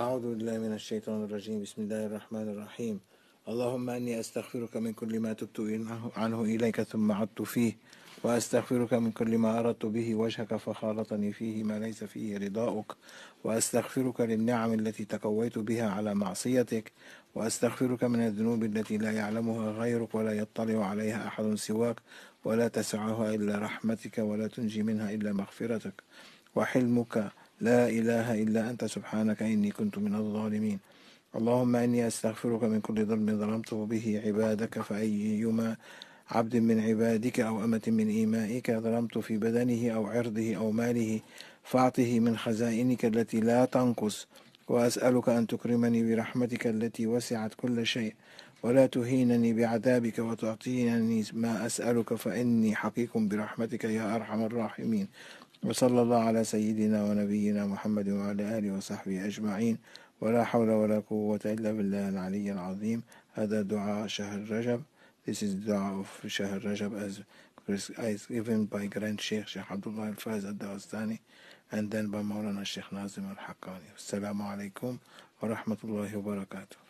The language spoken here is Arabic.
أعوذ بالله من الشيطان الرجيم بسم الله الرحمن الرحيم اللهم أني أستغفرك من كل ما تبت عنه إليك ثم عدت فيه وأستغفرك من كل ما أردت به وجهك فخالطني فيه ما ليس فيه رضاؤك وأستغفرك للنعم التي تقويت بها على معصيتك وأستغفرك من الذنوب التي لا يعلمها غيرك ولا يطلع عليها أحد سواك ولا تسعها إلا رحمتك ولا تنجي منها إلا مغفرتك وحلمك لا إله إلا أنت سبحانك إني كنت من الظالمين اللهم إني أستغفرك من كل ظلم ظلمته به عبادك فأيما عبد من عبادك أو أمة من إيمائك ظلمت في بدنه أو عرضه أو ماله فأعطه من خزائنك التي لا تنقص وأسألك أن تكرمني برحمتك التي وسعت كل شيء ولا تهينني بعذابك وتعطيني ما أسألك فإني حقيق برحمتك يا أرحم الراحمين وصلى الله على سيدنا ونبينا محمد وعلى آله وصحبه أجمعين ولا حول ولا قوة إلا بالله العلي العظيم هذا دعاء شهر رجب This is dua of شهر رجب as, as given by Grand Sheikh Sheikh Abdullah al faz Al-Dawastani and then by Mawlana Sheikh Nazim Al-Haqqani. Assalamu alaikum wa rahmatullahi wa barakatuh.